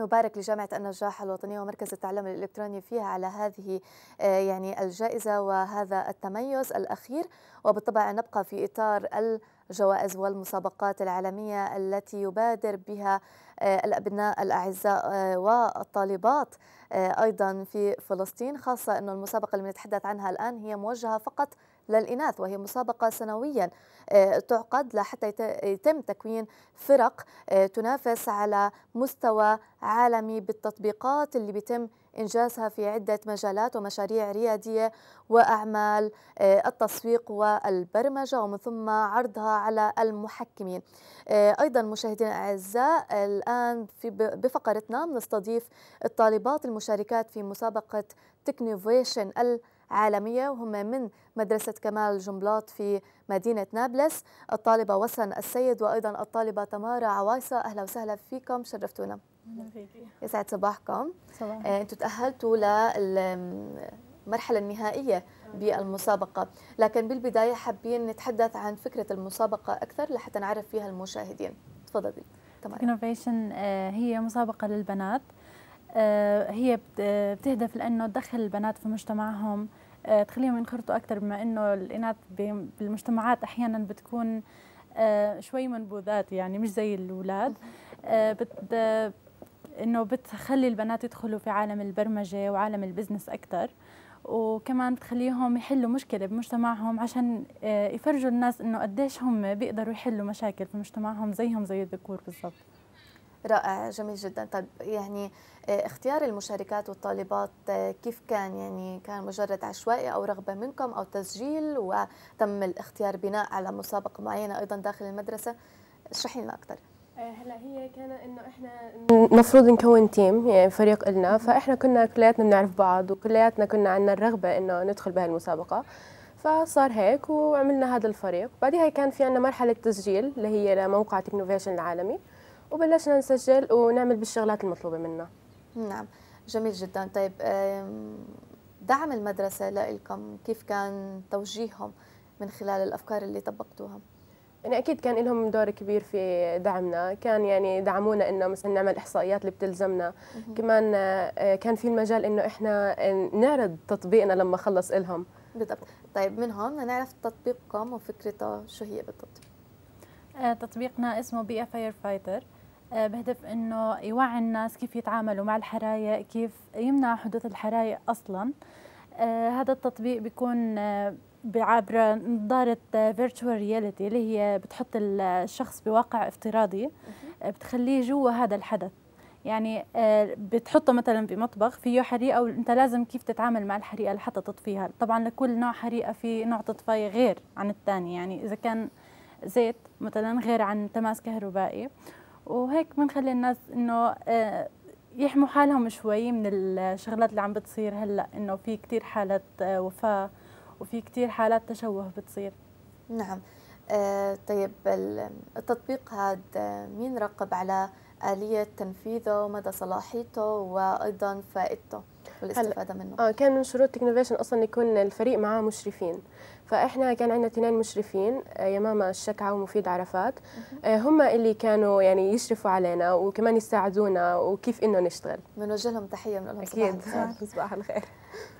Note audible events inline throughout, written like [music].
نبارك لجامعة النجاح الوطنية ومركز التعلم الإلكتروني فيها على هذه آه، يعني الجائزة وهذا التميز الأخير وبالطبع نبقى في إطار الجوائز والمسابقات العالمية التي يبادر بها آه، الأبناء الأعزاء آه، والطالبات أيضا في فلسطين خاصة أن المسابقة اللي نتحدث عنها الآن هي موجهة فقط للإناث وهي مسابقة سنويا آه، تعقد لحتى يتم تكوين فرق آه، تنافس على مستوى عالمي بالتطبيقات اللي بيتم إنجازها في عدة مجالات ومشاريع ريادية وأعمال آه، التسويق والبرمجة ومن ثم عرضها على المحكمين أيضا مشاهدينا أعزاء الآن في بفقرتنا نستضيف الطالبات المشاركات في مسابقة تكنوفيشن عالمية وهم من مدرسة كمال جنبلاط في مدينة نابلس الطالبة وسن السيد وأيضا الطالبة تمارا عواصة أهلا وسهلا فيكم شرفتونا يسعد صباحكم صباح. آه، أنتم تأهلتوا للمرحلة النهائية آه. بالمسابقة لكن بالبداية حابين نتحدث عن فكرة المسابقة أكثر لحتى نعرف فيها المشاهدين تفضلي تمام. Innovation آه، هي مسابقة للبنات آه، هي آه، بتهدف لانه تدخل البنات في مجتمعهم آه، تخليهم ينخرطوا اكثر بما انه الاناث بالمجتمعات احيانا بتكون شوي منبوذات يعني مش زي الاولاد بت انه بتخلي البنات يدخلوا في عالم البرمجه وعالم البزنس اكثر وكمان بتخليهم يحلوا مشكله بمجتمعهم عشان يفرجوا الناس انه قديش هم بيقدروا يحلوا مشاكل في مجتمعهم زيهم زي الذكور بالضبط رائع جميل جدا طيب يعني آه، اختيار المشاركات والطالبات آه، كيف كان يعني كان مجرد عشوائي او رغبه منكم او تسجيل وتم الاختيار بناء على مسابقه معينه ايضا داخل المدرسه اشرحي لنا اكثر آه، هلا هي كان انه احنا المفروض نكون تيم يعني فريق النا فاحنا كنا كلياتنا بنعرف بعض وكلياتنا كنا عندنا الرغبه انه ندخل بهالمسابقه فصار هيك وعملنا هذا الفريق بعدها كان في عندنا مرحله تسجيل اللي هي لموقع تكنوفيشن العالمي وبلشنا نسجل ونعمل بالشغلات المطلوبه منا نعم جميل جدا طيب دعم المدرسه لكم كيف كان توجيههم من خلال الافكار اللي طبقتوها يعني اكيد كان لهم دور كبير في دعمنا كان يعني دعمونا انه مثلا نعمل احصائيات اللي بتلزمنا كمان أه، كان في المجال انه احنا أه، نعرض تطبيقنا لما خلص لهم بالضبط طيب من هون بدنا نعرف تطبيقكم وفكرته شو هي بالضبط أه، تطبيقنا اسمه بي فاير فايتر آه، بهدف انه يوعي الناس كيف يتعاملوا مع الحرايق كيف يمنع حدوث الحرايق اصلا آه، هذا التطبيق بيكون عبر نظارة فيرتشوال رياليتي اللي هي بتحط الشخص بواقع افتراضي آه، بتخليه جوا هذا الحدث يعني بتحطه مثلا بمطبخ فيه حريقه وانت لازم كيف تتعامل مع الحريقه لحتى تطفيها طبعا لكل نوع حريقه في نوع تطفيه غير عن الثاني يعني اذا كان زيت مثلا غير عن تماس كهربائي وهيك بنخلي الناس انه آه، يحموا حالهم شوي من الشغلات اللي عم بتصير هلا انه في كثير حالات آه، وفاه وفي كثير حالات تشوه بتصير نعم آه، طيب التطبيق هذا مين راقب على آلية تنفيذه ومدى صلاحيته وأيضا فائدته والاستفاده منه اه كان من شروط تكنوفيشن اصلا يكون الفريق معاه مشرفين فاحنا كان عندنا اثنين مشرفين آه، ماما الشكعة ومفيد عرفات آه، هم اللي كانوا يعني يشرفوا علينا وكمان يساعدونا وكيف انه نشتغل بنوجه لهم تحيه بنقول لهم اكيد [laughs] صباح الخير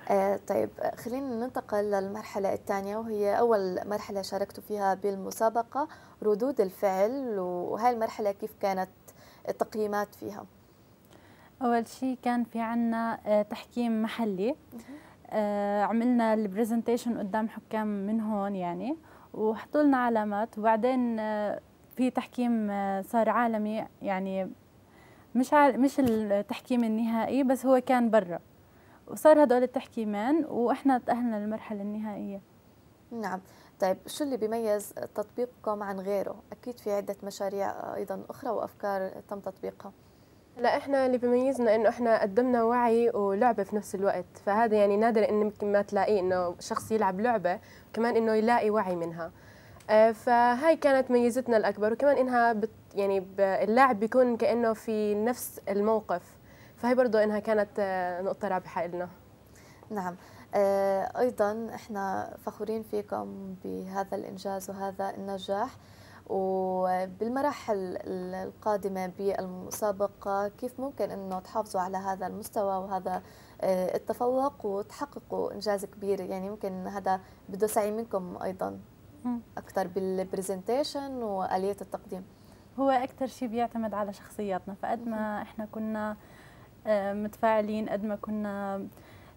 آه، طيب خلينا ننتقل للمرحلة الثانية وهي أول مرحلة شاركتوا فيها بالمسابقة ردود الفعل وهاي المرحلة كيف كانت التقييمات فيها؟ أول شيء كان في عنا آه، تحكيم محلي آه، عملنا البرزنتيشن قدام حكام من هون يعني وحطوا لنا علامات وبعدين آه، في تحكيم صار عالمي يعني مش مش التحكيم النهائي بس هو كان برا وصار هدول التحكيمين واحنا تأهلنا للمرحلة النهائية نعم طيب شو اللي بيميز تطبيقكم عن غيره؟ أكيد في عدة مشاريع أيضا أخرى وأفكار تم تطبيقها لا احنا اللي بيميزنا انه احنا قدمنا وعي ولعبه في نفس الوقت فهذا يعني نادر انه ممكن ما تلاقيه انه شخص يلعب لعبه كمان انه يلاقي وعي منها آه، فهاي كانت ميزتنا الاكبر وكمان انها بت يعني اللاعب بيكون كانه في نفس الموقف فهي برضو انها كانت آه، نقطه رابحه لنا نعم آه، ايضا احنا فخورين فيكم بهذا الانجاز وهذا النجاح وبالمراحل القادمة بالمسابقة كيف ممكن أنه تحافظوا على هذا المستوى وهذا آه، التفوق وتحققوا إنجاز كبير يعني ممكن هذا بده سعي منكم أيضا أكثر بالبرزنتيشن وآلية التقديم هو أكثر شيء بيعتمد على شخصياتنا فقد ما إحنا كنا آه، متفاعلين قد ما كنا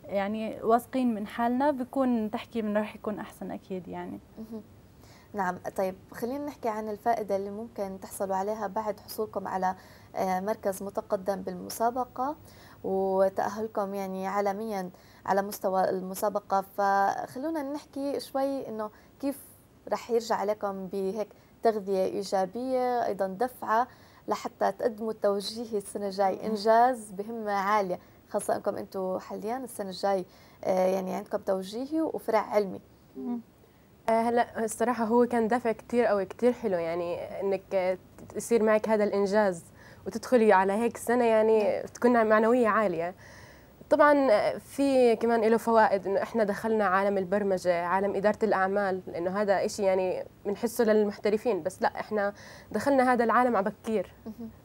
يعني واثقين من حالنا بكون تحكي من رح يكون أحسن أكيد يعني نعم طيب خلينا نحكي عن الفائدة اللي ممكن تحصلوا عليها بعد حصولكم على آه، مركز متقدم بالمسابقة وتأهلكم يعني عالميا على مستوى المسابقة فخلونا نحكي شوي انه كيف رح يرجع عليكم بهيك تغذية إيجابية أيضا دفعة لحتى تقدموا التوجيه السنة الجاي إنجاز بهمة عالية خاصة أنكم أنتم حاليا السنة الجاي آه، يعني عندكم توجيهي وفرع علمي آه، هلا الصراحة هو كان دافع كتير قوي كتير حلو يعني انك يصير معك هذا الانجاز وتدخلي على هيك سنة يعني تكون معنوية عالية طبعا في كمان له فوائد انه احنا دخلنا عالم البرمجه عالم اداره الاعمال لانه هذا إشي يعني بنحسه للمحترفين بس لا احنا دخلنا هذا العالم على بكير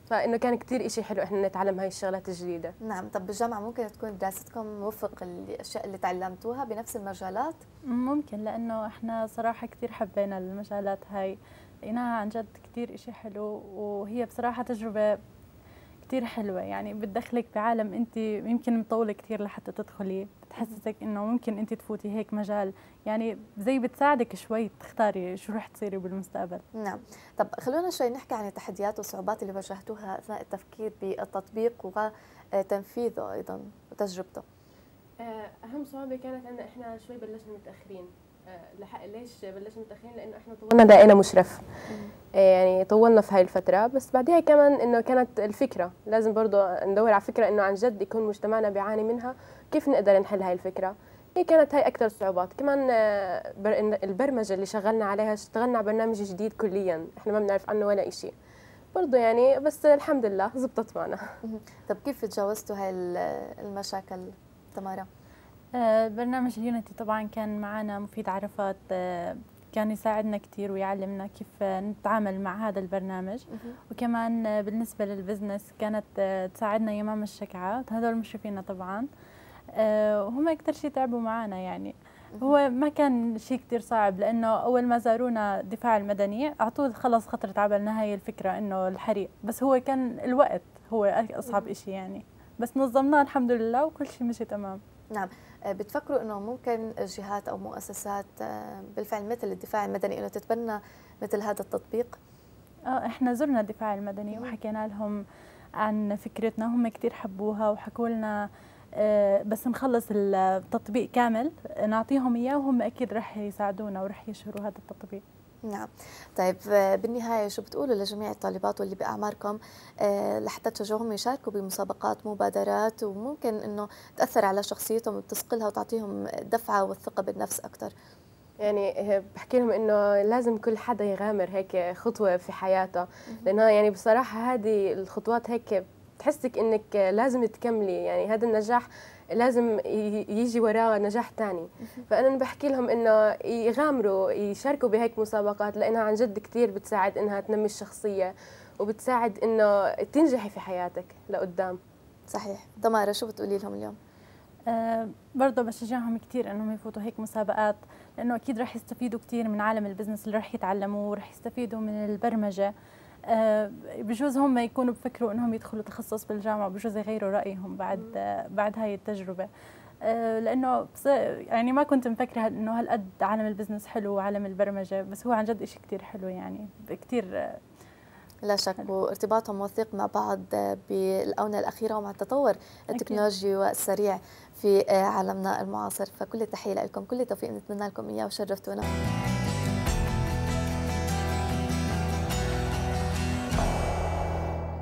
فانه كان كثير إشي حلو احنا نتعلم هاي الشغلات الجديده نعم طب بالجامعه ممكن تكون دراستكم وفق الاشياء اللي تعلمتوها بنفس المجالات ممكن لانه احنا صراحه كثير حبينا المجالات هاي لقيناها عن جد كثير إشي حلو وهي بصراحه تجربه كتير حلوة يعني بتدخلك بعالم أنت يمكن مطولة كتير لحتى تدخلي بتحسسك إنه ممكن أنت تفوتي هيك مجال يعني زي بتساعدك شوي تختاري شو رح تصيري بالمستقبل نعم طب خلونا شوي نحكي عن التحديات والصعوبات اللي واجهتوها أثناء التفكير بالتطبيق وتنفيذه أيضا وتجربته أهم صعوبة كانت أن إحنا شوي بلشنا متأخرين آه، ليش بلشنا متاخرين لانه احنا طولنا دائره مشرف آه، يعني طولنا في هاي الفترة بس بعديها كمان إنه كانت الفكرة لازم برضو ندور على فكرة إنه عن جد يكون مجتمعنا بيعاني منها كيف نقدر نحل هاي الفكرة هي كانت هاي أكثر صعوبات كمان آه، البرمجة اللي شغلنا عليها اشتغلنا على برنامج جديد كليا إحنا ما بنعرف عنه ولا إشي برضو يعني بس الحمد لله زبطت معنا طب كيف تجاوزتوا هاي المشاكل تمارا؟ آه، برنامج اليونتي طبعا كان معنا مفيد عرفات آه، كان يساعدنا كثير ويعلمنا كيف نتعامل مع هذا البرنامج وكمان آه، بالنسبه للبزنس كانت تساعدنا يمام الشكعات هذول مشرفينا طبعا وهم اكثر شيء تعبوا معنا يعني هو ما كان شيء كثير صعب لانه اول ما زارونا دفاع المدني اعطوه خلص خطرت على بالنا هاي الفكره انه الحريق بس هو كان الوقت هو اصعب شيء يعني بس نظمناه الحمد لله وكل شيء مشي تمام نعم آه، بتفكروا انه ممكن جهات او مؤسسات آه، بالفعل مثل الدفاع المدني انه تتبنى مثل هذا التطبيق؟ اه احنا زرنا الدفاع المدني وحكينا لهم عن فكرتنا هم كثير حبوها وحكوا لنا آه، بس نخلص التطبيق كامل نعطيهم اياه وهم اكيد رح يساعدونا ورح يشهروا هذا التطبيق نعم طيب آه، بالنهاية شو بتقولوا لجميع الطالبات واللي بأعماركم آه، لحتى تشجعهم يشاركوا بمسابقات مبادرات وممكن أنه تأثر على شخصيتهم وتثقلها وتعطيهم دفعة والثقة بالنفس أكثر يعني آه، بحكي لهم انه لازم كل حدا يغامر هيك خطوه في حياته لانه يعني بصراحه هذه الخطوات هيك بتحسك انك لازم تكملي يعني هذا النجاح لازم يجي وراه نجاح ثاني فانا بحكي لهم انه يغامروا يشاركوا بهيك مسابقات لانها عن جد كثير بتساعد انها تنمي الشخصيه وبتساعد انه تنجحي في حياتك لقدام صحيح تمارا شو بتقولي لهم اليوم أه برضه بشجعهم كثير انهم يفوتوا هيك مسابقات لانه اكيد رح يستفيدوا كثير من عالم البزنس اللي رح يتعلموه ورح يستفيدوا من البرمجه آه، بجوز هم يكونوا بفكروا انهم يدخلوا تخصص بالجامعه بجوز يغيروا رايهم بعد بعد هاي التجربه آه، لانه يعني ما كنت مفكره انه هالقد عالم البزنس حلو وعالم البرمجه بس هو عن جد شيء كثير حلو يعني كثير آه، لا شك وارتباطهم وثيق مع بعض بالاونه الاخيره ومع التطور التكنولوجي والسريع في عالمنا المعاصر فكل التحيه لكم كل التوفيق نتمنى لكم اياه وشرفتونا